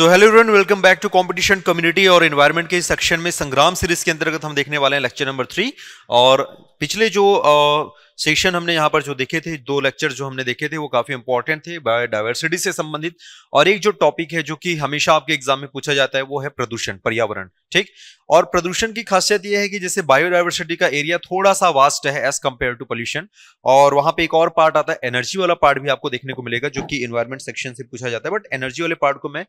so hello everyone welcome back to competition community और environment के section में Sangram series के अंतर्गत हम देखने वाले हैं लेक्चर नंबर थ्री और पिछले जो आ, सेशन हमने यहाँ पर जो देखे थे दो लेक्चर जो हमने देखे थे वो काफी इंपॉर्टेंट थे बायोडाइवर्सिटी से संबंधित और एक जो टॉपिक है जो कि हमेशा आपके एग्जाम में पूछा जाता है वो है प्रदूषण पर्यावरण ठीक और प्रदूषण की खासियत यह है कि जैसे बायोडाइवर्सिटी का एरिया थोड़ा सा वास्ट है एज कंपेयर टू पोल्यूशन और वहां पे एक और पार्ट आता है एनर्जी वाला पार्ट भी आपको देखने को मिलेगा जो कि इन्वायरमेंट सेक्शन से पूछा जाता है बट एनर्जी वाले पार्ट को मैं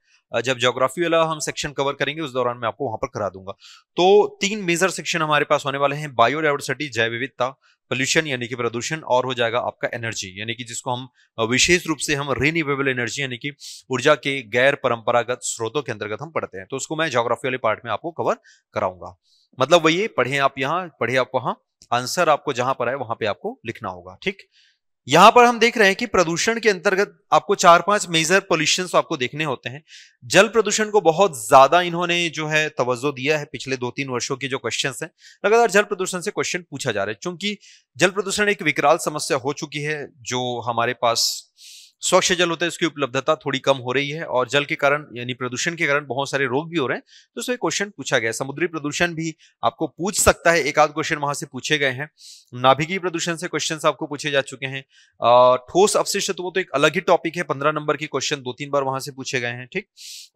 जब जोग्राफी वाला हम सेक्शन कवर करेंगे उस दौरान मैं आपको वहां पर करा दूंगा तो तीन मेजर सेक्शन हमारे पास होने वाले हैं बायोडाइवर्सिटी जैव विविधता पोल्यूशन यानी कि प्रदूषण और हो जाएगा आपका एनर्जी यानी कि जिसको हम विशेष रूप से हम रिन्यूएबल एनर्जी यानी कि ऊर्जा के गैर परंपरागत स्रोतों के अंतर्गत हम पढ़ते हैं तो उसको मैं जोग्राफी वाले पार्ट में आपको कवर कराऊंगा मतलब वही पढ़े आप यहाँ पढ़े आप वहां आंसर आपको जहां पर आए वहां पर आपको लिखना होगा ठीक यहां पर हम देख रहे हैं कि प्रदूषण के अंतर्गत आपको चार पांच मेजर पोल्यूशन आपको देखने होते हैं जल प्रदूषण को बहुत ज्यादा इन्होंने जो है तवज्जो दिया है पिछले दो तीन वर्षों के जो क्वेश्चन हैं लगातार जल प्रदूषण से क्वेश्चन पूछा जा रहा है चूंकि जल प्रदूषण एक विकराल समस्या हो चुकी है जो हमारे पास स्वच्छ जल होता है उसकी उपलब्धता थोड़ी कम हो रही है और जल के कारण यानी प्रदूषण के कारण बहुत सारे रोग भी हो रहे हैं तो उसमें क्वेश्चन पूछा गया समुद्री प्रदूषण भी आपको पूछ सकता है एक आध क्वेश्चन वहां से पूछे गए हैं नाभिकीय प्रदूषण से क्वेश्चन आपको पूछे जा चुके हैं ठोस अवशिष्ट तो वो तो एक अलग ही टॉपिक है पंद्रह नंबर के क्वेश्चन दो तीन बार वहां से पूछे गए हैं ठीक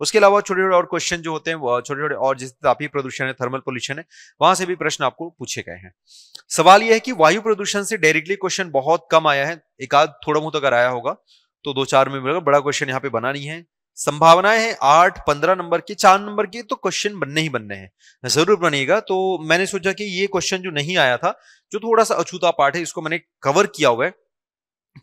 उसके अलावा छोटे छोटे और क्वेश्चन जो होते हैं छोटे छोटे और जैसे तापीय प्रदूषण है थर्मल पोल्यूशन है वहां से भी प्रश्न आपको पूछे गए हैं सवाल यह है कि वायु प्रदूषण से डायरेक्टली क्वेश्चन बहुत कम आया है एक आध थोड़ा बहुत तो अगर आया होगा तो दो चार में मिलेगा बड़ा क्वेश्चन यहाँ पे बना नहीं है संभावनाएं हैं आठ पंद्रह नंबर के चार नंबर के तो क्वेश्चन बनने ही बनने हैं जरूर बनेगा तो मैंने सोचा कि ये क्वेश्चन जो नहीं आया था जो थोड़ा सा अछूता पार्ट है इसको मैंने कवर किया हुआ है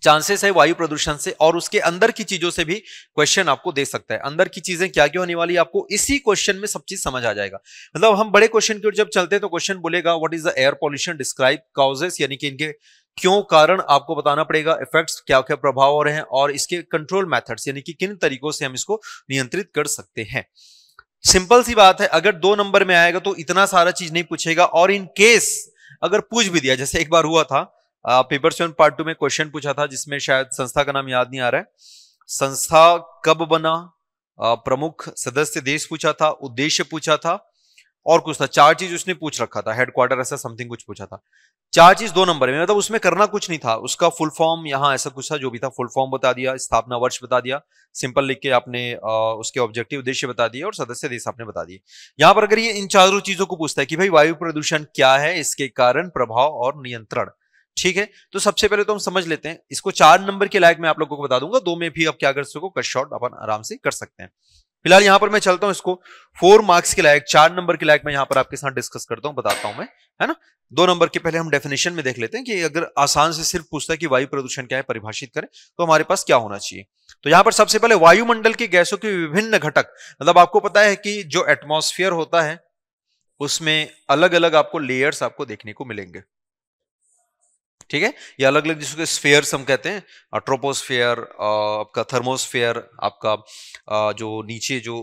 चांसेस है वायु प्रदूषण से और उसके अंदर की चीजों से भी क्वेश्चन आपको दे सकता है अंदर की चीजें क्या क्या होने वाली आपको इसी क्वेश्चन में सब चीज समझ आ जाएगा मतलब हम बड़े क्वेश्चन की ओर जब चलते हैं तो क्वेश्चन बोलेगा what is the air pollution describe causes यानी कि इनके क्यों कारण आपको बताना पड़ेगा इफेक्ट्स क्या क्या प्रभाव हो रहे हैं और इसके कंट्रोल मेथड्स यानी कि किन तरीकों से हम इसको नियंत्रित कर सकते हैं सिंपल सी बात है अगर दो नंबर में आएगा तो इतना सारा चीज नहीं पूछेगा और इन केस अगर पूछ भी दिया जैसे एक बार हुआ था पेपर सेवन पार्ट टू में क्वेश्चन पूछा था जिसमें शायद संस्था का नाम याद नहीं आ रहा है संस्था कब बना प्रमुख सदस्य देश पूछा था उद्देश्य पूछा था और कुछ था चार चीज उसने पूछ रखा था हेडक्वार्टर ऐसा समथिंग कुछ पूछा था चार चीज दो नंबर में मतलब उसमें करना कुछ नहीं था उसका फुल फॉर्म यहाँ ऐसा कुछ था जो भी था फुल फॉर्म बता दिया स्थापना वर्ष बता दिया सिंपल लिख के आपने आ, उसके ऑब्जेक्टिव उद्देश्य बता दिए और सदस्य देश आपने बता दिए यहाँ पर अगर ये इन चारों चीजों को पूछता है कि भाई वायु प्रदूषण क्या है इसके कारण प्रभाव और नियंत्रण ठीक है तो सबसे पहले तो हम समझ लेते हैं इसको चार नंबर के लायक मैं आप लोगों को बता दूंगा दो में भी आप क्या कर सको कट शॉर्ट अपन आराम से कर सकते हैं फिलहाल यहां पर मैं चलता हूं इसको फोर मार्क्स के लायक चार नंबर के लायक मैं यहां पर आपके साथ डिस्कस करता हूं बताता हूं मैं है ना दो नंबर के पहले हम डेफिनेशन में देख लेते हैं कि अगर आसान से सिर्फ पूछता है कि वायु प्रदूषण क्या है परिभाषित करें तो हमारे पास क्या होना चाहिए तो यहां पर सबसे पहले वायुमंडल के गैसों के विभिन्न घटक मतलब आपको पता है कि जो एटमोस्फियर होता है उसमें अलग अलग आपको लेयर्स आपको देखने को मिलेंगे ठीक है ये अलग अलग जिसको स्फेयर हम कहते हैं ट्रोपोस्फेयर आपका थर्मोस्फेयर आपका आ, जो नीचे जो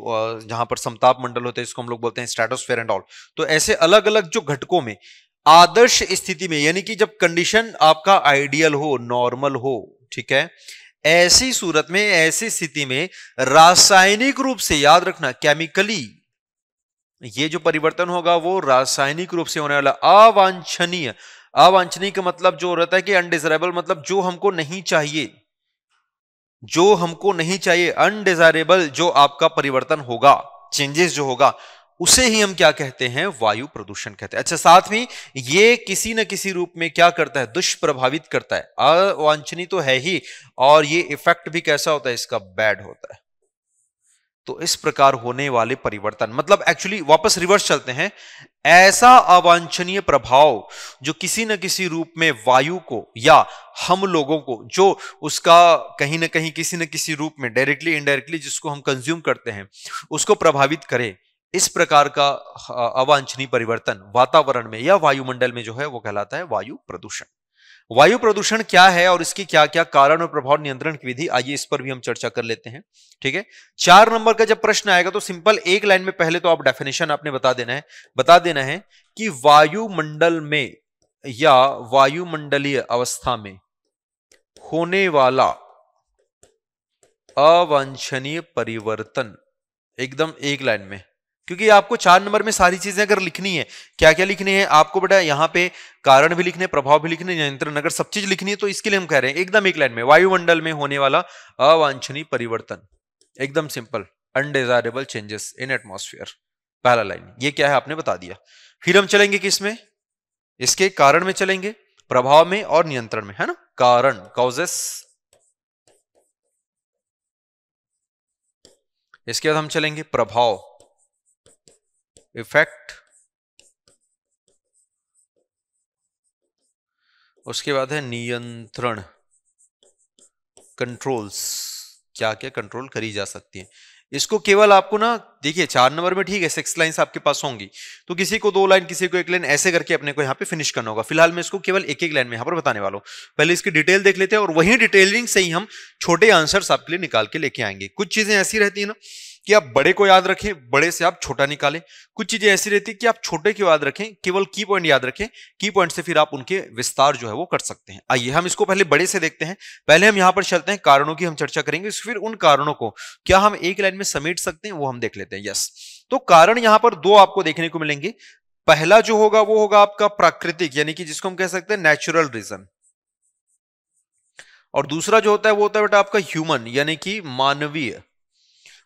जहां पर समताप मंडल होते हैं इसको हम लोग बोलते हैं स्ट्रेटोस्फेयर एंड ऑल तो ऐसे अलग अलग जो घटकों में आदर्श स्थिति में यानी कि जब कंडीशन आपका आइडियल हो नॉर्मल हो ठीक है ऐसी सूरत में ऐसी स्थिति में रासायनिक रूप से याद रखना केमिकली ये जो परिवर्तन होगा वो रासायनिक रूप से होने वाला अवांछनीय अवांछनीय का मतलब जो रहता है कि अनडिजायरेबल मतलब जो हमको नहीं चाहिए जो हमको नहीं चाहिए अनडिजायरेबल जो आपका परिवर्तन होगा चेंजेस जो होगा उसे ही हम क्या कहते हैं वायु प्रदूषण कहते हैं अच्छा साथ में ये किसी न किसी रूप में क्या करता है दुष्प्रभावित करता है अवांछनीय तो है ही और ये इफेक्ट भी कैसा होता है इसका बैड होता है तो इस प्रकार होने वाले परिवर्तन मतलब एक्चुअली वापस रिवर्स चलते हैं ऐसा अवांछनीय प्रभाव जो किसी न किसी रूप में वायु को या हम लोगों को जो उसका कहीं ना कहीं किसी न किसी रूप में डायरेक्टली इनडायरेक्टली जिसको हम कंज्यूम करते हैं उसको प्रभावित करे इस प्रकार का अवांछनीय परिवर्तन वातावरण में या वायुमंडल में जो है वो कहलाता है वायु प्रदूषण वायु प्रदूषण क्या है और इसकी क्या क्या कारण और प्रभाव नियंत्रण की विधि आइए इस पर भी हम चर्चा कर लेते हैं ठीक है चार नंबर का जब प्रश्न आएगा तो सिंपल एक लाइन में पहले तो आप डेफिनेशन आपने बता देना है बता देना है कि वायुमंडल में या वायुमंडलीय अवस्था में होने वाला अवंछनीय परिवर्तन एकदम एक लाइन में क्योंकि आपको चार नंबर में सारी चीजें अगर लिखनी है क्या क्या लिखनी है आपको बेटा यहाँ पे कारण भी लिखने प्रभाव भी लिखने नियंत्रण अगर सब चीज लिखनी है तो इसके लिए हम कह रहे हैं एकदम एक लाइन में वायुमंडल में होने वाला अवांछनीय परिवर्तन एकदम simple undesirable changes in atmosphere पहला लाइन ये क्या है आपने बता दिया फिर हम चलेंगे किस में इसके कारण में चलेंगे प्रभाव में और नियंत्रण में है ना कारण कॉजेस इसके बाद हम चलेंगे प्रभाव इफेक्ट उसके बाद है नियंत्रण कंट्रोल्स क्या क्या कंट्रोल करी जा सकती है इसको केवल आपको ना देखिए चार नंबर में ठीक है सिक्स लाइन आपके पास होंगी तो किसी को दो लाइन किसी को एक लाइन ऐसे करके अपने को यहां पे फिनिश करना होगा फिलहाल मैं इसको केवल एक एक लाइन में यहां पर बताने वाला हूं पहले इसकी डिटेल देख लेते हैं और वहीं डिटेलिंग से ही हम छोटे आंसर्स आपके लिए निकाल के लेके आएंगे कुछ चीजें ऐसी रहती है ना कि आप बड़े को याद रखें बड़े से आप छोटा निकालें कुछ चीजें ऐसी रहती है कि आप छोटे को याद रखें केवल की पॉइंट याद रखें की पॉइंट से फिर आप उनके विस्तार जो है वो कर सकते हैं आइए हम इसको पहले बड़े से देखते हैं पहले हम यहां पर चलते हैं कारणों की हम चर्चा करेंगे फिर उन कारणों को क्या हम एक लाइन में समेट सकते हैं वो हम देख लेते हैं यस तो कारण यहां पर दो आपको देखने को मिलेंगे पहला जो होगा वो होगा आपका प्राकृतिक यानी कि जिसको हम कह सकते हैं नेचुरल रीजन और दूसरा जो होता है वो होता है बेटा आपका ह्यूमन यानी कि मानवीय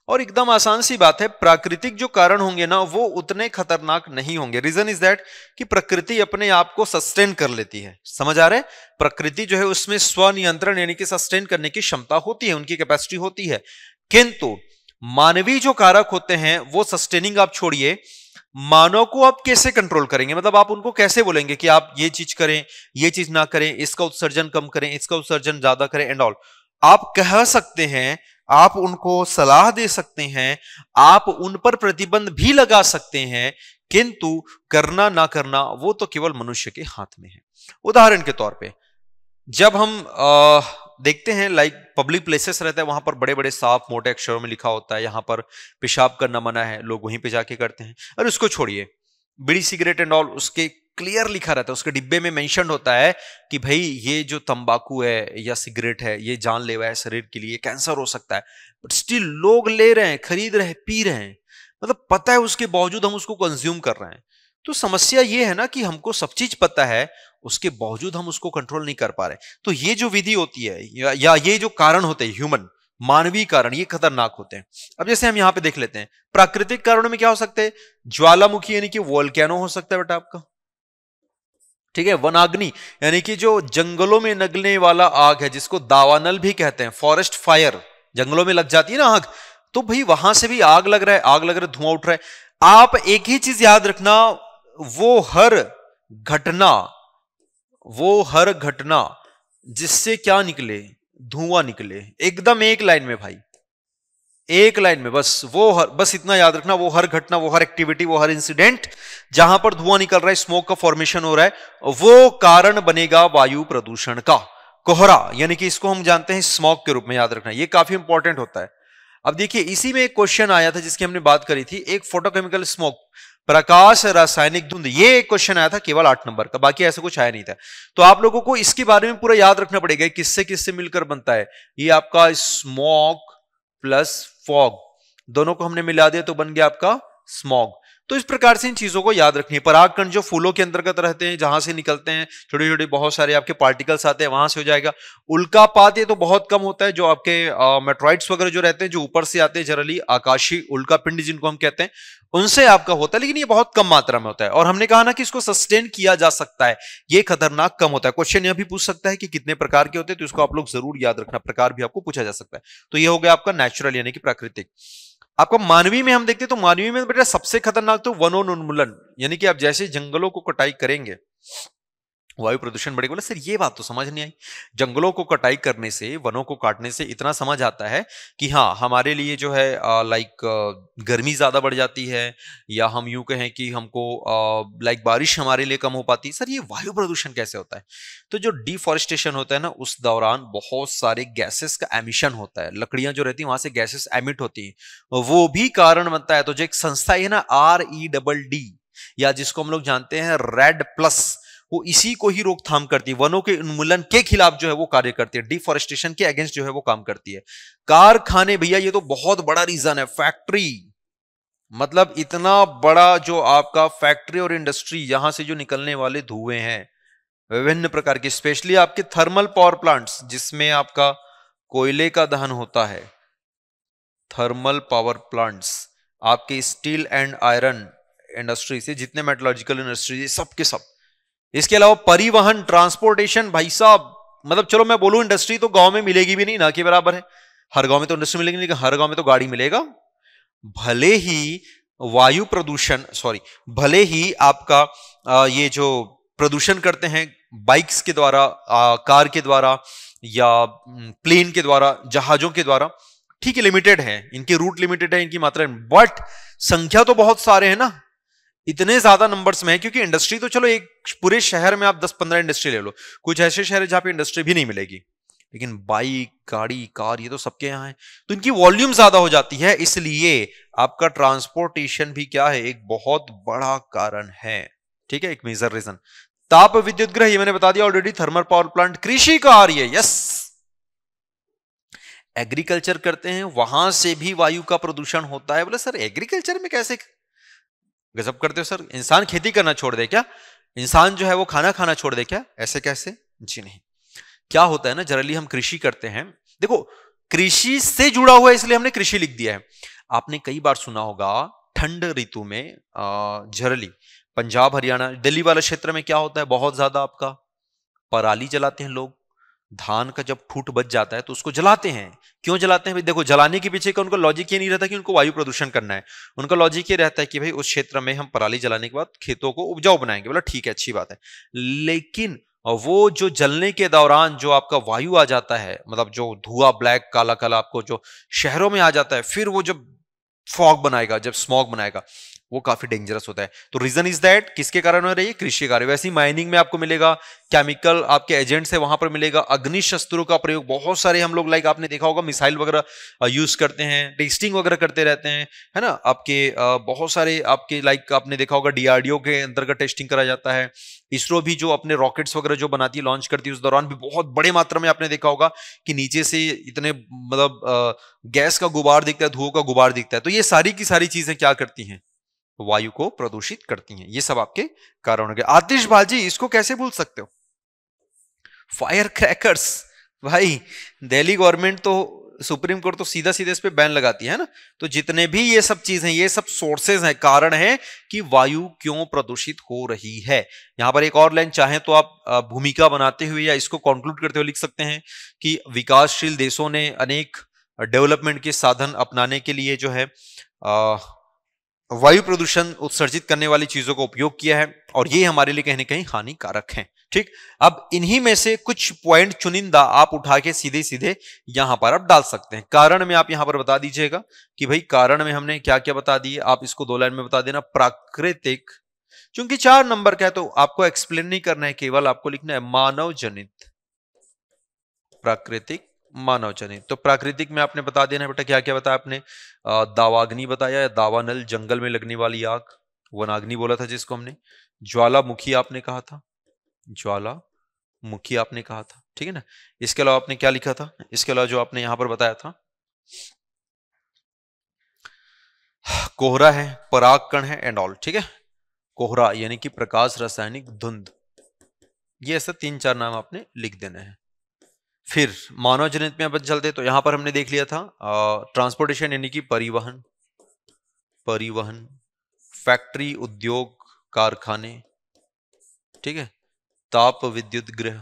और एकदम आसान सी बात है प्राकृतिक जो कारण होंगे ना वो उतने खतरनाक नहीं होंगे रीजन इज दैट कि प्रकृति अपने आप को सस्टेन कर लेती है समझ आ रहे प्रकृति जो है उसमें स्वनियंत्रण यानी कि सस्टेन करने की क्षमता होती है उनकी कैपेसिटी होती है किंतु मानवीय जो कारक होते हैं वो सस्टेनिंग आप छोड़िए मानव को आप कैसे कंट्रोल करेंगे मतलब आप उनको कैसे बोलेंगे कि आप ये चीज करें ये चीज ना करें इसका उत्सर्जन कम करें इसका उत्सर्जन ज्यादा करें एंड ऑल आप कह सकते हैं आप उनको सलाह दे सकते हैं आप उन पर प्रतिबंध भी लगा सकते हैं किंतु करना ना करना वो तो केवल मनुष्य के हाथ में है उदाहरण के तौर पे जब हम आ, देखते हैं लाइक पब्लिक प्लेसेस रहता है वहां पर बड़े बड़े साफ मोटे अक्षरों में लिखा होता है यहां पर पेशाब करना मना है लोग वहीं पे जाके करते हैं और उसको छोड़िए बीड़ी सिगरेट एंड ऑल उसके क्लियर लिखा रहता है उसके डिब्बे में मेंशन होता है कि भाई ये जो तंबाकू है या सिगरेट है ये जानलेवा है शरीर के लिए कैंसर हो सकता है बट स्टिल लोग ले रहे हैं खरीद रहे हैं पी रहे हैं मतलब पता है उसके बावजूद हम उसको कंज्यूम कर रहे हैं तो समस्या ये है ना कि हमको सब चीज पता है उसके बावजूद हम उसको कंट्रोल नहीं कर पा रहे तो ये जो विधि होती है या, या ये जो कारण होते हैं ह्यूमन मानवीय कारण ये खतरनाक होते हैं अब जैसे हम यहां पे देख लेते हैं प्राकृतिक कारणों में क्या हो सकते हैं ज्वालामुखी यानी कि वोल्केनो हो सकता है बेटा आपका ठीक है वनाग्नि यानी कि जो जंगलों में नगलने वाला आग है जिसको दावानल भी कहते हैं फॉरेस्ट फायर जंगलों में लग जाती है ना आग तो भाई वहां से भी आग लग रहा है आग लग रहा है धुआं उठ रहा है आप एक ही चीज याद रखना वो हर घटना वो हर घटना जिससे क्या निकले धुआं निकले एकदम एक लाइन में भाई एक लाइन में बस वो हर बस इतना याद रखना वो हर घटना वो हर एक्टिविटी वो हर इंसिडेंट जहां पर धुआं निकल रहा है स्मोक का फॉर्मेशन हो रहा है वो कारण बनेगा वायु प्रदूषण का कोहरा यानी कि इसको हम जानते हैं स्मोक के रूप में याद रखना ये काफी इंपॉर्टेंट होता है अब देखिए इसी में एक क्वेश्चन आया था जिसकी हमने बात करी थी एक फोटोकेमिकल स्मोक प्रकाश रासायनिक धुंध ये एक क्वेश्चन आया था केवल आठ नंबर का बाकी ऐसा कुछ आया नहीं था तो आप लोगों को इसके बारे में पूरा याद रखना पड़ेगा किससे किससे मिलकर बनता है ये आपका स्मोक प्लस फॉग दोनों को हमने मिला दिया तो बन गया आपका स्मॉग तो इस प्रकार से इन चीजों को याद रखनी है परागकण जो फूलों के अंतर्गत रहते हैं जहां से निकलते हैं छोटे छोटे बहुत सारे आपके पार्टिकल्स आते हैं वहां से हो जाएगा उल्का पात ये तो बहुत कम होता है जो आपके मेट्रॉइड्स वगैरह जो रहते हैं जो ऊपर से आते हैं जनरली आकाशीय उल्का पिंड जिनको हम कहते हैं उनसे आपका होता है लेकिन ये बहुत कम मात्रा में होता है और हमने कहा ना कि इसको सस्टेन किया जा सकता है ये खतरनाक कम होता है क्वेश्चन यह भी पूछ सकता है कि कितने प्रकार के होते हैं तो इसको आप लोग जरूर याद रखना प्रकार भी आपको पूछा जा सकता है तो ये हो गया आपका नेचुरल यानी कि प्राकृतिक आपको मानवी में हम देखते तो मानवीय में बेटा सबसे खतरनाक तो वनोन्मूलन यानी कि आप जैसे जंगलों को कटाई करेंगे वायु प्रदूषण बढ़ेगा बोले सर ये बात तो समझ नहीं आई जंगलों को कटाई करने से वनों को काटने से इतना समझ आता है कि हाँ हमारे लिए जो है लाइक गर्मी ज़्यादा बढ़ जाती है या हम यूं कहें कि हमको लाइक बारिश हमारे लिए कम हो पाती है सर ये वायु प्रदूषण कैसे होता है तो जो डिफॉरेस्टेशन होता है ना उस दौरान बहुत सारे गैसेस का एमिशन होता है लकड़ियां जो रहती हैं वहां से गैसेस एमिट होती हैं वो भी कारण बनता है तो जो एक संस्था है ना आर ई डबल डी या जिसको हम लोग जानते हैं रेड प्लस वो इसी को ही रोकथाम करती है वनों के उन्मूलन के खिलाफ जो है वो कार्य करती है डिफॉरेस्टेशन के अगेंस्ट जो है वो काम करती है कारखाने भैया ये तो बहुत बड़ा रीजन है फैक्ट्री मतलब इतना बड़ा जो आपका फैक्ट्री और इंडस्ट्री यहां से जो निकलने वाले धुएं हैं विभिन्न प्रकार के स्पेशली आपके थर्मल पावर प्लांट्स जिसमें आपका कोयले का दहन होता है थर्मल पावर प्लांट्स आपके स्टील एंड आयरन इंडस्ट्री से जितने मेटोलॉजिकल इंडस्ट्री सबके सब इसके अलावा परिवहन ट्रांसपोर्टेशन भाई साहब मतलब चलो मैं बोलूं इंडस्ट्री तो गांव में मिलेगी भी नहीं ना के बराबर है हर गांव में तो इंडस्ट्री मिलेगी लेकिन हर गांव में तो गाड़ी मिलेगा भले ही वायु प्रदूषण सॉरी भले ही आपका आ, ये जो प्रदूषण करते हैं बाइक्स के द्वारा आ, कार के द्वारा या प्लेन के द्वारा जहाजों के द्वारा ठीक है लिमिटेड है इनके रूट लिमिटेड है इनकी मात्रा बट संख्या तो बहुत सारे हैं ना इतने ज्यादा नंबर्स में है क्योंकि इंडस्ट्री तो चलो एक पूरे शहर में आप 10-15 इंडस्ट्री ले लो कुछ ऐसे शहर है जहां पे इंडस्ट्री भी नहीं मिलेगी लेकिन बाइक गाड़ी कार ये तो सबके यहाँ है तो इनकी वॉल्यूम ज्यादा हो जाती है इसलिए आपका ट्रांसपोर्टेशन भी क्या है एक बहुत बड़ा कारण है ठीक है एक मेजर रीजन ताप विद्युत ग्रह ये मैंने बता दिया ऑलरेडी थर्मल पावर प्लांट कृषि का कार्य यस एग्रीकल्चर करते हैं वहां से भी वायु का प्रदूषण होता है बोले सर एग्रीकल्चर में कैसे गजब करते हो सर इंसान खेती करना छोड़ दे क्या इंसान जो है वो खाना खाना छोड़ दे क्या ऐसे कैसे जी नहीं क्या होता है ना जनरली हम कृषि करते हैं देखो कृषि से जुड़ा हुआ है इसलिए हमने कृषि लिख दिया है आपने कई बार सुना होगा ठंड ऋतु में जरली पंजाब हरियाणा दिल्ली वाले क्षेत्र में क्या होता है बहुत ज्यादा आपका पराली जलाते हैं लोग धान का जब ठूट बच जाता है तो उसको जलाते हैं क्यों जलाते हैं देखो जलाने के पीछे का उनका लॉजिक ये नहीं रहता कि उनको वायु प्रदूषण करना है उनका लॉजिक ये रहता है कि भाई उस क्षेत्र में हम पराली जलाने के बाद खेतों को उपजाऊ बनाएंगे बोला ठीक है अच्छी बात है लेकिन वो जो जलने के दौरान जो आपका वायु आ जाता है मतलब जो धुआं ब्लैक काला काला आपको जो शहरों में आ जाता है फिर वो जब फॉग बनाएगा जब स्मॉग बनाएगा वो काफी डेंजरस होता है तो रीजन इज दैट किसके कारण हो रही है कृषि कार्य वैसे ही माइनिंग में आपको मिलेगा केमिकल आपके एजेंट से वहां पर मिलेगा अग्नि शस्त्रों का प्रयोग बहुत सारे हम लोग लाइक आपने देखा होगा मिसाइल वगैरह यूज uh, करते हैं टेस्टिंग वगैरह करते रहते हैं है ना आपके uh, बहुत सारे आपके लाइक आपने देखा होगा डीआरडीओ के अंतर्गत टेस्टिंग करा जाता है इसरो भी जो अपने रॉकेट्स वगैरह जो बनाती है लॉन्च करती है उस दौरान भी बहुत बड़े मात्रा में आपने देखा होगा कि नीचे से इतने मतलब गैस uh, का गुबार दिखता है धुओं का गुबार दिखता है तो ये सारी की सारी चीजें क्या करती हैं वायु को प्रदूषित करती हैं ये सब आपके कारण हो गए आतिशबाजी इसको कैसे भूल सकते हो फायर क्रैकर्स भाई दिल्ली गवर्नमेंट तो सुप्रीम कोर्ट तो सीधा सीधे इस पर बैन लगाती है ना तो जितने भी ये सब चीजें ये सब सोर्सेज हैं कारण है कि वायु क्यों प्रदूषित हो रही है यहां पर एक और लाइन चाहे तो आप भूमिका बनाते हुए या इसको कंक्लूड करते हुए लिख सकते हैं कि विकासशील देशों ने अनेक डेवलपमेंट के साधन अपनाने के लिए जो है आ, वायु प्रदूषण उत्सर्जित करने वाली चीजों का उपयोग किया है और ये हमारे लिए कहीं ना कहीं हानिकारक हैं ठीक अब इन्हीं में से कुछ पॉइंट चुनिंदा आप उठा के सीधे सीधे यहां पर आप डाल सकते हैं कारण में आप यहां पर बता दीजिएगा कि भाई कारण में हमने क्या क्या बता दिए आप इसको दो लाइन में बता देना प्राकृतिक क्योंकि चार नंबर का है तो आपको एक्सप्लेन नहीं करना है केवल आपको लिखना है मानव जनित प्राकृतिक मानव जनित तो प्राकृतिक में आपने बता देना बेटा क्या क्या बताया आपने दावाग्नि बताया या दावानल जंगल में लगने वाली आग वनाग्नि बोला था जिसको हमने ज्वालामुखी आपने कहा था ज्वाला मुखी आपने कहा था ठीक है ना इसके अलावा आपने क्या लिखा था इसके अलावा जो आपने यहां पर बताया था कोहरा है कण है एंड ऑल ठीक है कोहरा यानी कि प्रकाश रासायनिक धुंध ये ऐसा तीन चार नाम आपने लिख देने हैं फिर मानव जनित में अपन चलते तो यहां पर हमने देख लिया था ट्रांसपोर्टेशन यानी कि परिवहन परिवहन फैक्ट्री उद्योग कारखाने ठीक है ताप विद्युत गृह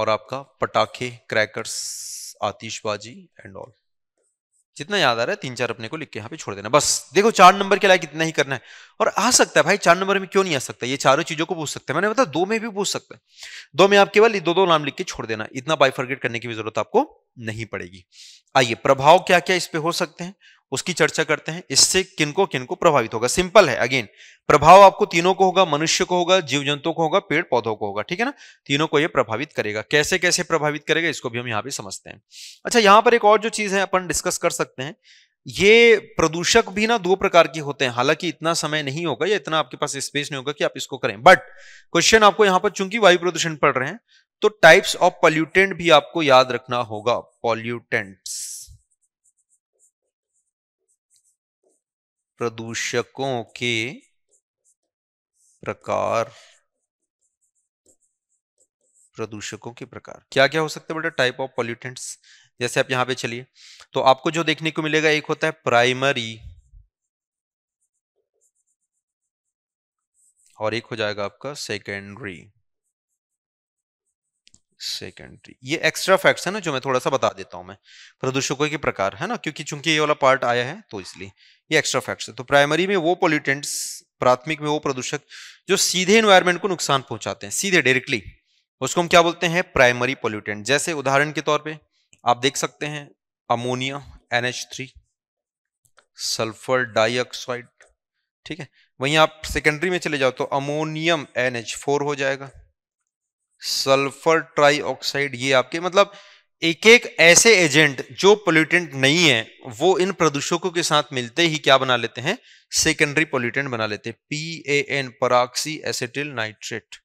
और आपका पटाखे क्रैकर्स आतिशबाजी एंड ऑल जितना याद आ रहा है तीन चार अपने को लिख के यहाँ पे छोड़ देना बस देखो चार नंबर के लायक इतना ही करना है और आ सकता है भाई चार नंबर में क्यों नहीं आ सकता ये चारों चीजों को पूछ सकते हैं मैंने बताया दो में भी पूछ सकता है दो में आप केवल दो दो नाम लिख के छोड़ देना इतना बाइफर्गेट करने की भी जरूरत आपको नहीं पड़ेगी आइए प्रभाव क्या क्या इस पे हो सकते हैं उसकी चर्चा करते हैं इससे किनको किनको प्रभावित होगा सिंपल है अगेन प्रभाव आपको तीनों को होगा मनुष्य को होगा जीव जंतु को होगा पेड़ पौधों को होगा ठीक है ना तीनों को ये प्रभावित करेगा कैसे कैसे प्रभावित करेगा इसको भी हम यहाँ पे समझते हैं अच्छा यहाँ पर एक और जो चीज है अपन डिस्कस कर सकते हैं ये प्रदूषक भी ना दो प्रकार के होते हैं हालांकि इतना समय नहीं होगा या इतना आपके पास स्पेस नहीं होगा कि आप इसको करें बट क्वेश्चन आपको यहाँ पर चूंकि वायु प्रदूषण पढ़ रहे हैं तो टाइप्स ऑफ पॉल्यूटेंट भी आपको याद रखना होगा पॉल्यूटेंट्स प्रदूषकों के प्रकार प्रदूषकों के प्रकार क्या क्या हो सकते हैं बेटा टाइप ऑफ पॉल्यूटेंट्स जैसे आप यहां पे चलिए तो आपको जो देखने को मिलेगा एक होता है प्राइमरी और एक हो जाएगा आपका सेकेंडरी सेकेंडरी ये एक्स्ट्रा फैक्ट्स है ना जो मैं थोड़ा सा बता देता हूँ मैं प्रदूषकों के प्रकार है ना क्योंकि चूंकि ये वाला पार्ट आया है तो इसलिए ये एक्स्ट्रा फैक्ट्स है तो प्राइमरी में वो पॉल्यूटेंट्स प्राथमिक में वो प्रदूषक जो सीधे इन्वायरमेंट को नुकसान पहुंचाते हैं सीधे डायरेक्टली उसको हम क्या बोलते हैं प्राइमरी पोल्यूटेंट जैसे उदाहरण के तौर पर आप देख सकते हैं अमोनिया एन सल्फर डाइऑक्साइड ठीक है वहीं आप सेकेंडरी में चले जाओ तो अमोनियम एन हो जाएगा सल्फर ट्राईऑक्साइड ये आपके मतलब एक एक ऐसे एजेंट जो पोल्यूटेंट नहीं है वो इन प्रदूषकों के साथ मिलते ही क्या बना लेते हैं सेकेंडरी पोल्यूटेंट बना लेते हैं P A N peroxyacetyl nitrate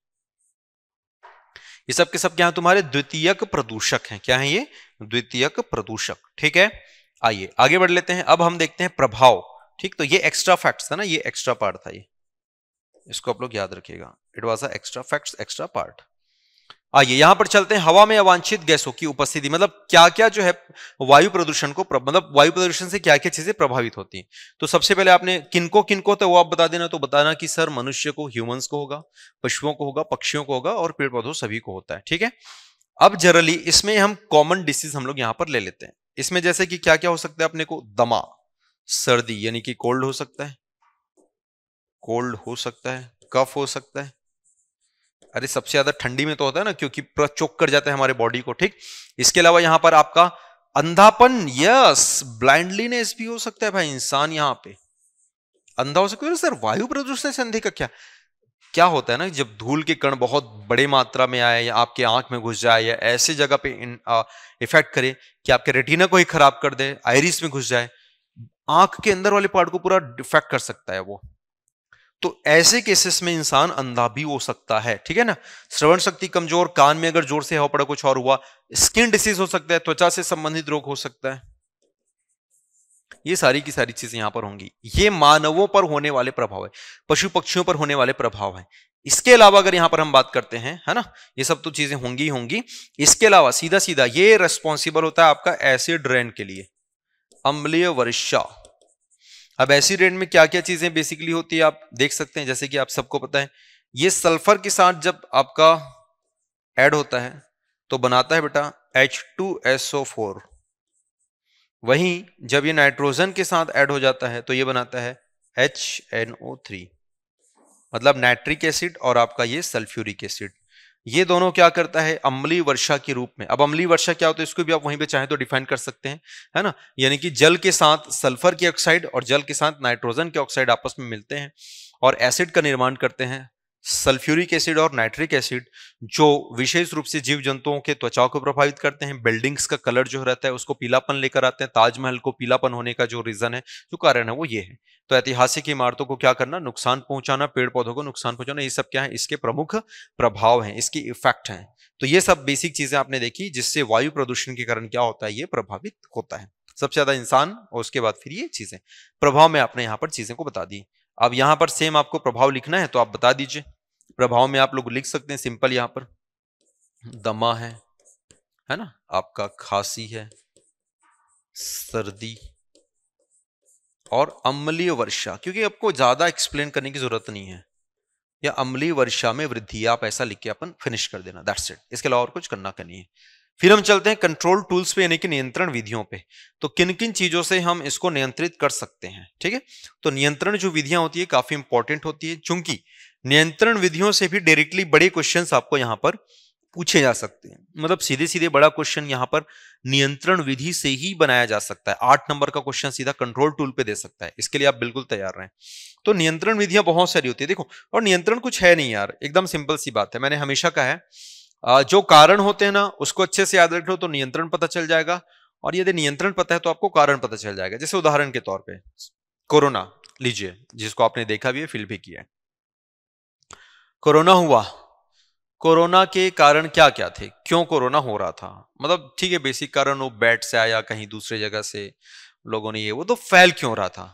ये सब के सब क्या है तुम्हारे द्वितीयक प्रदूषक हैं क्या है ये द्वितीयक प्रदूषक ठीक है आइए आगे बढ़ लेते हैं अब हम देखते हैं प्रभाव ठीक तो ये एक्स्ट्रा फैक्ट था ना ये एक्स्ट्रा पार्ट था ये इसको आप लोग याद रखिएगा it was a extra fact extra part आइए यहां पर चलते हैं हवा में अवांछित गैसों की उपस्थिति मतलब क्या क्या जो है वायु प्रदूषण को मतलब वायु प्रदूषण से क्या क्या चीजें प्रभावित होती हैं तो सबसे पहले आपने किनको किनको तो वो आप बता देना तो बताना कि सर मनुष्य को ह्यूमंस को होगा पशुओं को होगा पक्षियों को होगा और पेड़ पौधों सभी को होता है ठीक है अब जरली इसमें हम कॉमन डिसीज हम लोग यहां पर ले लेते हैं इसमें जैसे कि क्या क्या हो सकता है अपने को दमा सर्दी यानी कि कोल्ड हो सकता है कोल्ड हो सकता है कफ हो सकता है अरे सबसे ज्यादा ठंडी में तो होता है ना क्योंकि पूरा चोक कर जाते हैं हमारे बॉडी को ठीक इसके अलावा यहां पर आपका अंधापन यस ब्लाइंडलीनेस भी हो सकता है भाई इंसान यहां पे अंधा हो सकता है सर वायु प्रदूषण से अंधे का क्या क्या होता है ना जब धूल के कण बहुत बड़े मात्रा में आए या आपके आंख में घुस जाए या ऐसे जगह पे इफेक्ट करे कि आपके रेटिना को ही खराब कर दे आयरिस में घुस जाए आंख के अंदर वाले पार्ट को पूरा डिफेक्ट कर सकता है वो तो ऐसे केसेस में इंसान अंधा भी हो सकता है ठीक है ना श्रवण शक्ति कमजोर कान में अगर जोर से हवा पड़ा कुछ और हुआ स्किन डिसीज हो सकता है त्वचा से संबंधित रोग हो सकता है ये सारी की सारी चीजें यहां पर होंगी ये मानवों पर होने वाले प्रभाव है पशु पक्षियों पर होने वाले प्रभाव है इसके अलावा अगर यहां पर हम बात करते हैं है ना ये सब तो चीजें होंगी ही होंगी इसके अलावा सीधा सीधा ये रेस्पॉन्सिबल होता है आपका एसिड रेन के लिए अम्लीय वर्षा अब ऐसी रेन में क्या क्या चीजें बेसिकली होती है आप देख सकते हैं जैसे कि आप सबको पता है ये सल्फर के साथ जब आपका ऐड होता है तो बनाता है बेटा H2SO4 वहीं जब ये नाइट्रोजन के साथ ऐड हो जाता है तो ये बनाता है HNO3 मतलब नाइट्रिक एसिड और आपका ये सल्फ्यूरिक एसिड ये दोनों क्या करता है अम्ली वर्षा के रूप में अब अम्ली वर्षा क्या होता है इसको भी आप वहीं पे चाहें तो डिफाइन कर सकते हैं है ना यानी कि जल के साथ सल्फर की ऑक्साइड और जल के साथ नाइट्रोजन के ऑक्साइड आपस में मिलते हैं और एसिड का निर्माण करते हैं सल्फ्यूरिक एसिड और नाइट्रिक एसिड जो विशेष रूप से जीव जंतुओं के त्वचा को प्रभावित करते हैं बिल्डिंग्स का कलर जो रहता है उसको पीलापन लेकर आते हैं ताजमहल को पीलापन होने का जो रीजन है जो कारण है वो ये है तो ऐतिहासिक इमारतों को क्या करना नुकसान पहुंचाना पेड़ पौधों को नुकसान पहुंचाना ये सब क्या है इसके प्रमुख प्रभाव है इसकी इफेक्ट हैं तो ये सब बेसिक चीजें आपने देखी जिससे वायु प्रदूषण के कारण क्या होता है ये प्रभावित होता है सबसे ज्यादा इंसान और उसके बाद फिर ये चीजें प्रभाव में आपने यहाँ पर चीजें को बता दी अब यहाँ पर सेम आपको प्रभाव लिखना है तो आप बता दीजिए प्रभाव में आप लोग लिख सकते हैं सिंपल यहां पर दमा है है ना आपका खांसी है सर्दी और अम्लीय वर्षा क्योंकि आपको ज्यादा एक्सप्लेन करने की जरूरत नहीं है या अम्लीय वर्षा में वृद्धि आप ऐसा लिख के अपन फिनिश कर देना दैट्स इट इसके अलावा और कुछ करना का नहीं है फिर हम चलते हैं कंट्रोल टूल्स पे यानी कि नियंत्रण विधियों पे तो किन किन चीजों से हम इसको नियंत्रित कर सकते हैं ठीक है तो नियंत्रण जो विधियां होती है काफी इंपॉर्टेंट होती है चूंकि नियंत्रण विधियों से भी डायरेक्टली बड़े क्वेश्चन आपको यहां पर पूछे जा सकते हैं मतलब सीधे सीधे बड़ा क्वेश्चन यहाँ पर नियंत्रण विधि से ही बनाया जा सकता है आठ नंबर का क्वेश्चन सीधा कंट्रोल टूल पे दे सकता है इसके लिए आप बिल्कुल तैयार रहें तो नियंत्रण विधियां बहुत सारी होती है देखो और नियंत्रण कुछ है नहीं यार एकदम सिंपल सी बात है मैंने हमेशा कहा है जो कारण होते हैं ना उसको अच्छे से याद रख लो तो नियंत्रण पता चल जाएगा और यदि नियंत्रण पता है तो आपको कारण पता चल जाएगा जैसे उदाहरण के तौर पर कोरोना लीजिए जिसको आपने देखा भी है फील भी किया है कोरोना हुआ कोरोना के कारण क्या क्या थे क्यों कोरोना हो रहा था मतलब ठीक है बेसिक कारण वो बैट से आया कहीं दूसरे जगह से लोगों ने ये वो तो फैल क्यों रहा था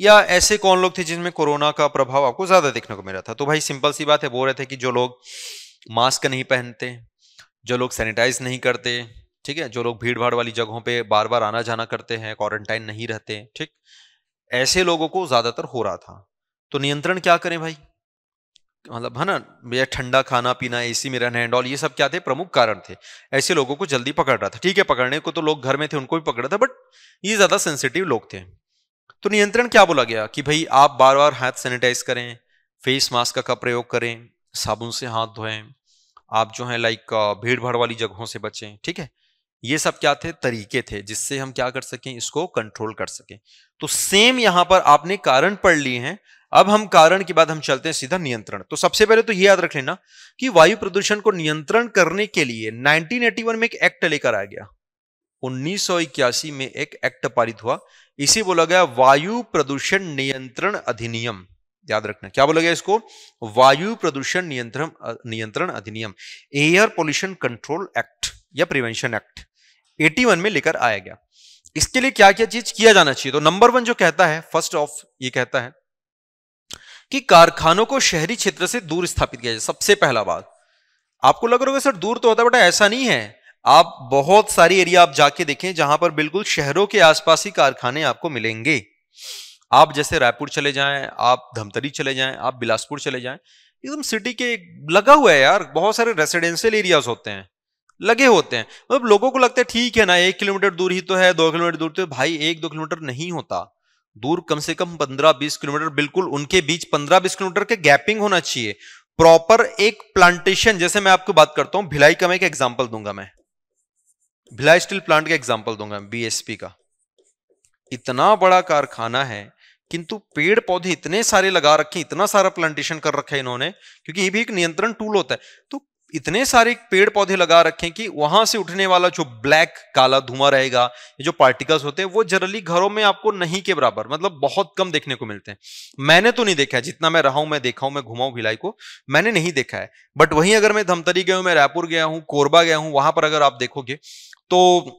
या ऐसे कौन लोग थे जिनमें कोरोना का प्रभाव आपको ज्यादा देखने को मिला था तो भाई सिंपल सी बात है बोल रहे थे कि जो लोग मास्क नहीं पहनते जो लोग सैनिटाइज नहीं करते ठीक है जो लोग भीड़ भाड़ वाली जगहों पे बार बार आना जाना करते हैं क्वारंटाइन नहीं रहते ठीक ऐसे लोगों को ज्यादातर हो रहा था तो नियंत्रण क्या करें भाई मतलब है ना भैया ठंडा खाना पीना एसी में रहना एंड ऑल ये सब क्या थे प्रमुख कारण थे ऐसे लोगों को जल्दी पकड़ रहा था ठीक है पकड़ने को तो लोग घर में थे उनको भी पकड़ा था बट ये ज़्यादा सेंसिटिव लोग थे तो नियंत्रण क्या बोला गया कि भाई आप बार बार हाथ सैनिटाइज करें फेस मास्क का प्रयोग करें साबुन से हाथ धोएं आप जो है लाइक भीड़ भाड़ वाली जगहों से बचें ठीक है ये सब क्या थे तरीके थे जिससे हम क्या कर सकें इसको कंट्रोल कर सकें तो सेम यहां पर आपने कारण पढ़ लिए हैं अब हम कारण के बाद हम चलते हैं सीधा नियंत्रण तो सबसे पहले तो ये याद रख लेना कि वायु प्रदूषण को नियंत्रण करने के लिए 1981 में एक एक्ट लेकर आया गया उन्नीस में एक एक्ट पारित हुआ इसे बोला गया वायु प्रदूषण नियंत्रण अधिनियम याद रखना क्या बोला गया इसको वायु प्रदूषण नियंत्रण नियंत्रण अधिनियम एयर पोल्यूशन कंट्रोल एक्ट या प्रिवेंशन एक्ट एटी में लेकर आया गया इसके लिए क्या क्या चीज किया जाना चाहिए तो नंबर वन जो कहता है फर्स्ट ऑफ ये कहता है कि कारखानों को शहरी क्षेत्र से दूर स्थापित किया जाए सबसे पहला बात आपको लग रहा होगा सर दूर तो होता है बट ऐसा नहीं है आप बहुत सारी एरिया आप जाके देखें जहां पर बिल्कुल शहरों के आसपास ही कारखाने आपको मिलेंगे आप जैसे रायपुर चले जाएं आप धमतरी चले जाएं आप बिलासपुर चले जाएं एकदम सिटी के लगा हुआ है यार बहुत सारे रेसिडेंशियल एरियाज होते हैं लगे होते हैं मतलब लोगों को लगता है ठीक है ना एक किलोमीटर दूर ही तो है दो किलोमीटर दूर तो भाई एक दो किलोमीटर नहीं होता दूर कम से कम पंद्रह बीस किलोमीटर बिल्कुल उनके बीच पंद्रह बीस किलोमीटर के गैपिंग होना चाहिए प्रॉपर एक प्लांटेशन जैसे मैं आपको बात करता हूं भिलाई का मैं एक एग्जाम्पल दूंगा मैं भिलाई स्टील प्लांट का एग्जाम्पल दूंगा बीएसपी का इतना बड़ा कारखाना है किंतु पेड़ पौधे इतने सारे लगा रखे इतना सारा प्लांटेशन कर रखा है इन्होंने क्योंकि ये भी एक नियंत्रण टूल होता है तो इतने सारे पेड़ पौधे लगा रखे कि वहां से उठने वाला जो ब्लैक काला धुआं रहेगा ये जो पार्टिकल्स होते हैं वो जनरली घरों में आपको नहीं के बराबर मतलब बहुत कम देखने को मिलते हैं मैंने तो नहीं देखा है जितना मैं रहा हूं मैं देखा हूं मैं घुमाऊं भिलाई को मैंने नहीं देखा है बट वहीं अगर मैं धमतरी गया हूं मैं रायपुर गया हूं कोरबा गया हूं वहां पर अगर आप देखोगे तो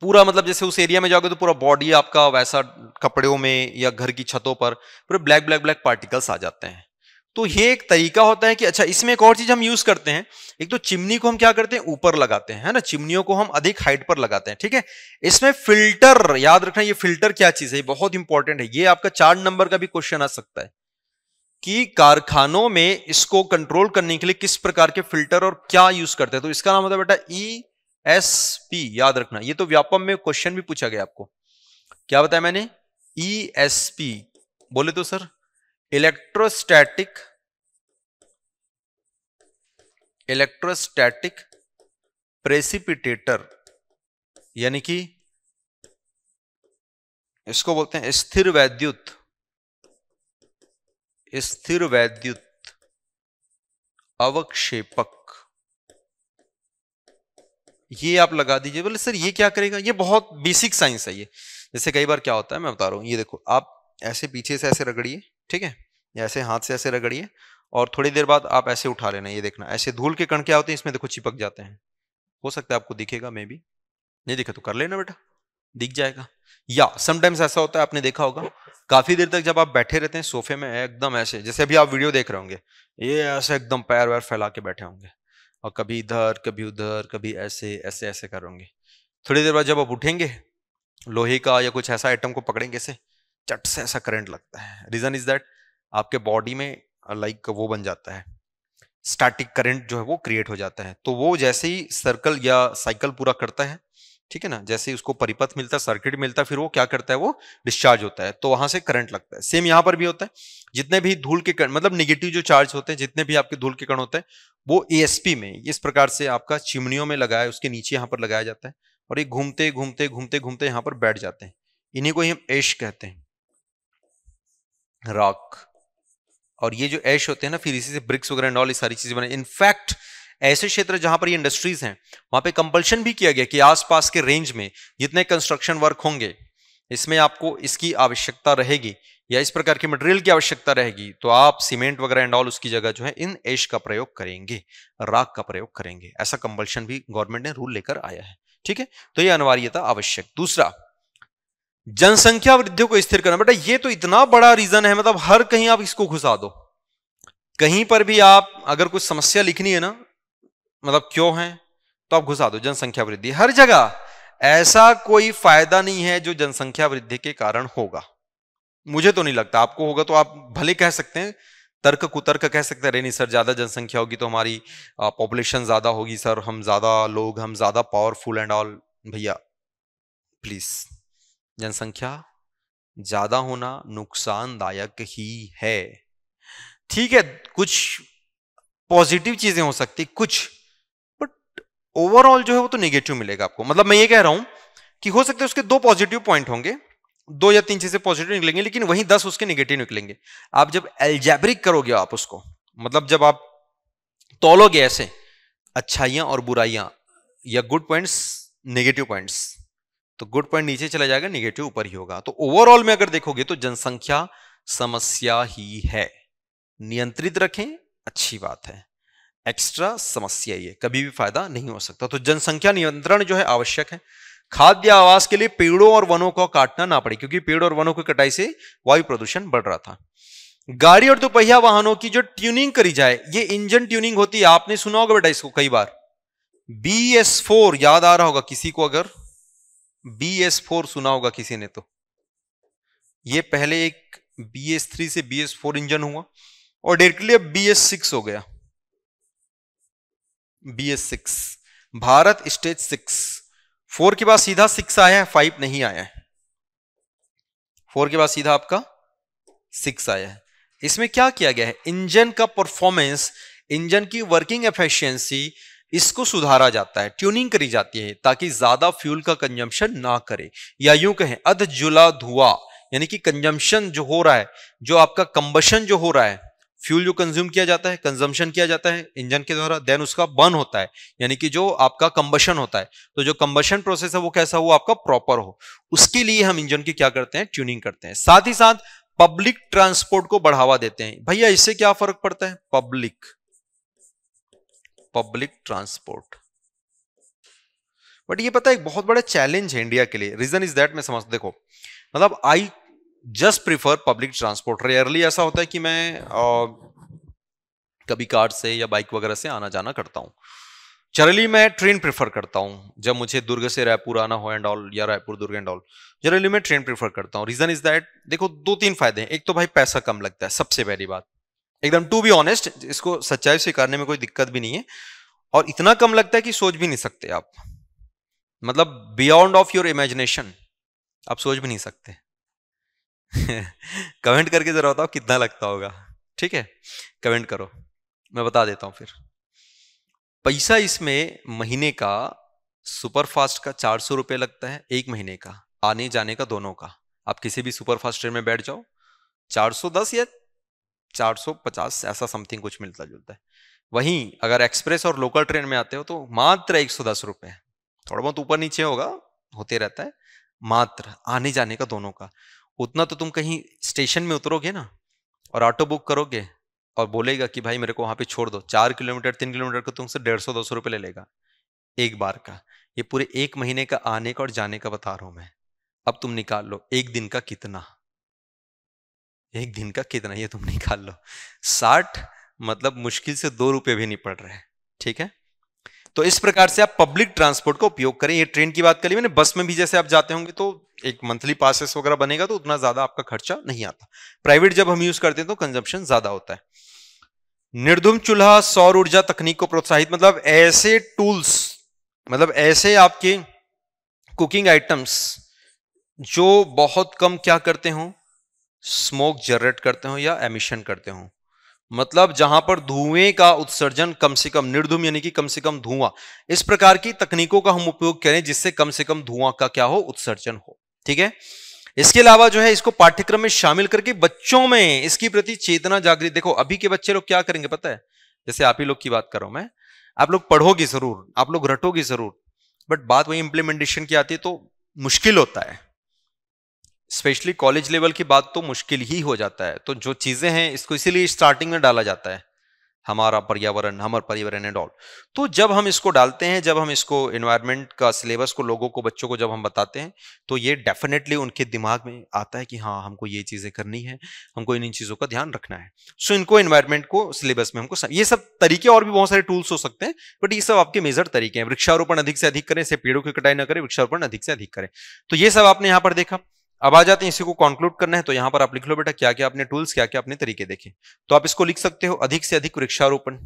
पूरा मतलब जैसे उस एरिया में जाओगे तो पूरा बॉडी आपका वैसा कपड़ों में या घर की छतों पर पूरे ब्लैक ब्लैक ब्लैक पार्टिकल्स आ जाते हैं तो ये एक तरीका होता है कि अच्छा इसमें एक और चीज हम यूज करते हैं एक तो चिमनी को हम क्या करते हैं ऊपर लगाते हैं है ना चिमनियों को हम अधिक हाइट पर लगाते हैं ठीक है इसमें फिल्टर याद रखना ये फिल्टर क्या चीज है बहुत इंपॉर्टेंट है ये आपका चार नंबर का भी क्वेश्चन आ सकता है कि कारखानों में इसको कंट्रोल करने के लिए किस प्रकार के फिल्टर और क्या यूज करते हैं तो इसका नाम होता है बेटा ई एस पी याद रखना ये तो व्यापम में क्वेश्चन भी पूछा गया आपको क्या बताया मैंने ई एस पी बोले तो सर इलेक्ट्रोस्टैटिक इलेक्ट्रोस्टैटिक प्रेसिपिटेटर यानी कि इसको बोलते हैं स्थिर वैद्युत स्थिर वैद्युत अवक्षेपक ये आप लगा दीजिए बोले सर ये क्या करेगा ये बहुत बेसिक साइंस है ये जैसे कई बार क्या होता है मैं बता रहा हूं ये देखो आप ऐसे पीछे से ऐसे रगड़िए ठीक है ऐसे हाथ से ऐसे रगड़िए और थोड़ी देर बाद आप ऐसे उठा लेना ये देखना ऐसे धूल के कण क्या होते हैं इसमें देखो चिपक जाते हैं हो सकता है आपको दिखेगा मे भी नहीं दिखे तो कर लेना बेटा दिख जाएगा या समटाइम्स ऐसा होता है आपने देखा होगा काफी देर तक जब आप बैठे रहते हैं सोफे में एकदम ऐसे जैसे अभी आप वीडियो देख रहे होंगे ये ऐसे एकदम पैर वैर फैला के बैठे होंगे और कभी इधर कभी उधर कभी ऐसे ऐसे ऐसे कर होंगे थोड़ी देर बाद जब आप उठेंगे लोहे का या कुछ ऐसा आइटम को पकड़ेंगे ऐसे चट से ऐसा करंट लगता है रीजन इज दैट आपके बॉडी में लाइक like वो बन जाता है स्टैटिक करंट जो है वो क्रिएट हो जाता है तो वो जैसे ही सर्कल या साइकिल पूरा करता है ठीक है ना जैसे ही उसको परिपथ मिलता है सर्किट मिलता है फिर वो क्या करता है वो डिस्चार्ज होता है तो वहां से करंट लगता है सेम यहाँ पर भी होता है जितने भी धूल के कण मतलब निगेटिव जो चार्ज होते हैं जितने भी आपके धूल के कण होते हैं वो एएसपी में इस प्रकार से आपका चिमनियों में लगाया उसके नीचे यहाँ पर लगाया जाता है और ये घूमते घूमते घूमते घूमते यहाँ पर बैठ जाते हैं इन्हीं को ही हम ऐश कहते हैं रॉक और ये जो ऐश होते हैं ना फिर इसी से ब्रिक्स वगैरह ऑल ये सारी चीजें बनाई इनफैक्ट ऐसे क्षेत्र जहां पर ये इंडस्ट्रीज हैं वहां पे कंपल्शन भी किया गया कि आसपास के रेंज में जितने कंस्ट्रक्शन वर्क होंगे इसमें आपको इसकी आवश्यकता रहेगी या इस प्रकार के मटेरियल की आवश्यकता रहेगी तो आप सीमेंट वगैरह एंड ऑल उसकी जगह जो है इन एश का प्रयोग करेंगे राख का प्रयोग करेंगे ऐसा कंपल्शन भी गवर्नमेंट ने रूल लेकर आया है ठीक है तो ये अनिवार्यता आवश्यक दूसरा जनसंख्या वृद्धि को स्थिर करना बेटा ये तो इतना बड़ा रीजन है मतलब हर कहीं आप इसको घुसा दो कहीं पर भी आप अगर कुछ समस्या लिखनी है ना मतलब क्यों है तो आप घुसा दो जनसंख्या वृद्धि हर जगह ऐसा कोई फायदा नहीं है जो जनसंख्या वृद्धि के कारण होगा मुझे तो नहीं लगता आपको होगा तो आप भले कह सकते हैं तर्क कुतर्क कह सकते हैं अरे नहीं सर ज़्यादा जनसंख्या होगी तो हमारी पॉपुलेशन ज़्यादा होगी सर हम ज़्यादा लोग हम ज़्यादा पावरफुल एंड ऑल भैया प्लीज़ जनसंख्या ज्यादा होना नुकसानदायक ही है ठीक है कुछ पॉजिटिव चीजें हो सकती कुछ बट ओवरऑल जो है वो तो नेगेटिव मिलेगा आपको मतलब मैं ये कह रहा हूं कि हो सकता है उसके दो पॉजिटिव पॉइंट होंगे दो या तीन चीजें पॉजिटिव निकलेंगे लेकिन वहीं दस उसके नेगेटिव निकलेंगे आप जब एल्जेब्रिक करोगे आप उसको मतलब जब आप तोलोगे ऐसे अच्छाइयां और बुराइयां या गुड पॉइंट्स नेगेटिव पॉइंट्स तो गुड पॉइंट नीचे चला जाएगा निगेटिव ऊपर ही होगा तो ओवरऑल में अगर देखोगे तो जनसंख्या समस्या ही है नियंत्रित रखें अच्छी बात है एक्स्ट्रा समस्या ये कभी भी फायदा नहीं हो सकता तो जनसंख्या नियंत्रण जो है आवश्यक है खाद्य आवास के लिए पेड़ों और वनों को काटना ना पड़े क्योंकि पेड़ और वनों की कटाई से वायु प्रदूषण बढ़ रहा था गाड़ी और दोपहिया तो वाहनों की जो ट्यूनिंग करी जाए ये इंजन ट्यूनिंग होती है आपने सुना होगा बेटा इसको कई बार बी एस फोर याद आ रहा होगा किसी को अगर बी एस फोर सुना होगा किसी ने तो ये पहले एक बी एस थ्री से बी एस फोर इंजन हुआ और डायरेक्टली अब बी एस सिक्स हो गया B S six Bharat stage six four के बाद सीधा सिक्स आया है फाइव नहीं आया है फोर के बाद सीधा आपका सिक्स आया है इसमें क्या किया गया है इंजन का परफॉर्मेंस इंजन की वर्किंग एफिशिएंसी इसको सुधारा जाता है ट्यूनिंग करी जाती है ताकि ज्यादा फ्यूल का कंजम्पशन ना करे या यूं कहें अध जुला धुआ यानी कि कंजम्पशन जो हो रहा है जो आपका कंबशन जो हो रहा है फ्यूल जो कंज्यूम किया जाता है कंजम्पशन किया जाता है इंजन के द्वारा देन उसका बर्न होता है यानी कि जो आपका कंबशन होता है तो जो कंबशन प्रोसेस है वो कैसा हो आपका प्रॉपर हो उसके लिए हम इंजन की क्या करते हैं ट्यूनिंग करते हैं साथ ही साथ पब्लिक ट्रांसपोर्ट को बढ़ावा देते हैं भैया इससे क्या फर्क पड़ता है पब्लिक पब्लिक ट्रांसपोर्ट बट ये पता है एक बहुत बड़ा चैलेंज है इंडिया के लिए रीजन इज दैट मैं समझ देखो मतलब I just prefer public transport rarely ऐसा होता है कि मैं आ, कभी कार से या बाइक वगैरह से आना जाना करता हूं जनरली मैं ट्रेन प्रेफर करता हूं जब मुझे दुर्ग से रायपुर आना हो एंड ऑल या Raipur Durg and all generally मैं ट्रेन प्रेफर करता हूँ रीजन इज दैट देखो दो तीन फायदे हैं एक तो भाई पैसा कम लगता है सबसे पहली बात एकदम टू बी ऑनेस्ट इसको सच्चाई स्वीकारने में कोई दिक्कत भी नहीं है और इतना कम लगता है कि सोच भी नहीं सकते आप मतलब बियॉन्ड ऑफ योर इमेजिनेशन आप सोच भी नहीं सकते कमेंट करके जरा बताओ कितना लगता होगा ठीक है कमेंट करो मैं बता देता हूं फिर पैसा इसमें महीने का सुपर फास्ट का चार सौ रुपये लगता है एक महीने का आने जाने का दोनों का आप किसी भी सुपर फास्ट ट्रेन में बैठ जाओ चार सौ दस या 450 ऐसा समथिंग कुछ मिलता जुलता है वहीं अगर एक्सप्रेस और लोकल ट्रेन में आते हो तो मात्र एक सौ दस रुपये थोड़ा बहुत ऊपर नीचे होगा होते रहता है मात्र आने जाने का दोनों का उतना तो तुम कहीं स्टेशन में उतरोगे ना और ऑटो बुक करोगे और बोलेगा कि भाई मेरे को वहाँ पे छोड़ दो चार किलोमीटर तीन किलोमीटर का तुमसे डेढ़ सौ दो सौ रुपये ले लेगा एक बार का ये पूरे एक महीने का आने का और जाने का बता रहा हूँ मैं अब तुम निकाल लो एक दिन का कितना एक दिन का कितना ये तुम निकाल लो साठ मतलब मुश्किल से दो रुपए भी नहीं पड़ रहे ठीक है तो इस प्रकार से आप पब्लिक ट्रांसपोर्ट का उपयोग करें ये ट्रेन की बात करी मैंने बस में भी जैसे आप जाते होंगे तो एक मंथली पासिस वगैरह बनेगा तो उतना ज्यादा आपका खर्चा नहीं आता प्राइवेट जब हम यूज करते हैं तो कंजप्शन ज्यादा होता है निर्धुम चूल्हा सौर ऊर्जा तकनीक को प्रोत्साहित मतलब ऐसे टूल्स मतलब ऐसे आपके कुकिंग आइटम्स जो बहुत कम क्या करते हो स्मोक जनरेट करते हो या एमिशन करते हो मतलब जहां पर धुएं का उत्सर्जन कम से कम निर्धुम यानी कि कम से कम धुआं इस प्रकार की तकनीकों का हम उपयोग करें जिससे कम से कम धुआं का क्या हो उत्सर्जन हो ठीक है इसके अलावा जो है इसको पाठ्यक्रम में शामिल करके बच्चों में इसकी प्रति चेतना जागृत देखो अभी के बच्चे लोग क्या करेंगे पता है जैसे आप ही लोग की बात करो मैं आप लोग पढ़ोगे जरूर आप लोग रटोगे जरूर बट बात वही इंप्लीमेंटेशन की आती है तो मुश्किल होता है स्पेशली कॉलेज लेवल की बात तो मुश्किल ही हो जाता है तो जो चीज़ें हैं इसको इसीलिए स्टार्टिंग में डाला जाता है हमारा पर्यावरण हमारा पर्यावरण एंड ऑल तो जब हम इसको डालते हैं जब हम इसको इन्वायरमेंट का सिलेबस को लोगों को बच्चों को जब हम बताते हैं तो ये डेफिनेटली उनके दिमाग में आता है कि हाँ हमको ये चीज़ें करनी है हमको इन इन चीज़ों का ध्यान रखना है सो so, इनको इन्वायरमेंट को सिलेबस में हमको ये सब तरीके और भी बहुत सारे टूल्स हो सकते हैं बट ये सब आपके मेजर तरीके हैं वृक्षारोपण अधिक से अधिक करें इसे पेड़ों की कटाई ना करें वृक्षारोपण अधिक से अधिक करें तो ये सब आपने यहाँ पर देखा अब आ जाते हैं इसी को कंक्लूड करना है तो यहां पर आप लिख लो बेटा क्या क्या अपने टूल्स क्या क्या अपने तरीके देखे तो आप इसको लिख सकते हो अधिक से अधिक वृक्षारोपण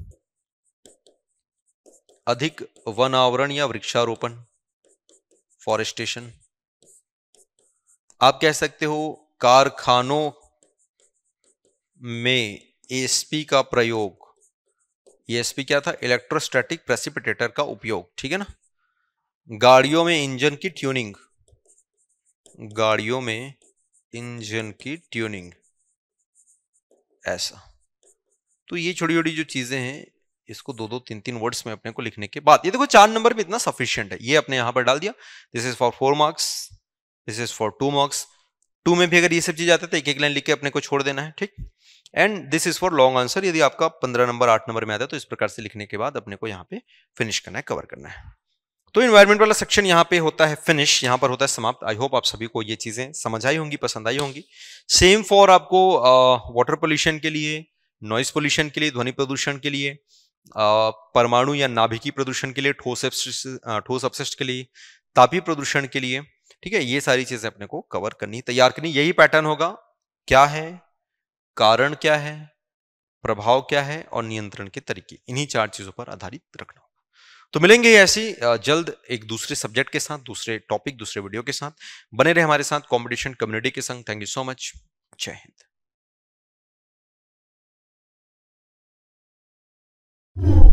अधिक वन आवरण या वृक्षारोपण फॉरेस्टेशन आप कह सकते हो कारखानों में एसपी का प्रयोग एसपी क्या था इलेक्ट्रोस्टैटिक प्रेसिपिटेटर का उपयोग ठीक है ना गाड़ियों में इंजन की ट्यूनिंग गाड़ियों में इंजन की ट्यूनिंग ऐसा तो ये छोटी छोटी जो चीज़ें हैं इसको दो दो तीन तीन वर्ड्स में अपने को लिखने के बाद ये देखो चार नंबर में इतना सफिशियंट है ये अपने यहां पर डाल दिया this is for four marks this is for two marks two में भी अगर ये सब चीज आते तो एक एक लाइन लिख के अपने को छोड़ देना है ठीक and this is for long answer यदि आपका पंद्रह नंबर आठ नंबर में आता है तो इस प्रकार से लिखने के बाद अपने को यहाँ पे फिनिश करना है कवर करना है तो इन्वायरमेंट वाला सेक्शन यहाँ पे होता है फिनिश यहाँ पर होता है समाप्त आई होप आप सभी को ये चीज़ें समझ आई होंगी पसंद आई होंगी सेम फॉर आपको वाटर पोल्यूशन के लिए नॉइस पोल्यूशन के लिए ध्वनि प्रदूषण के लिए परमाणु या नाभिकी प्रदूषण के लिए ठोस ठोस अपशिष्ट के लिए तापी प्रदूषण के लिए ठीक है ये सारी चीज़ें अपने को कवर करनी तैयार करनी यही पैटर्न होगा क्या है कारण क्या है प्रभाव क्या है और नियंत्रण के तरीके इन्हीं चार चीज़ों पर आधारित रखना तो मिलेंगे ऐसी जल्द एक दूसरे सब्जेक्ट के साथ दूसरे टॉपिक दूसरे वीडियो के साथ बने रहे हमारे साथ कॉम्पिटिशन कम्युनिटी के संग थैंक यू सो मच जय हिंद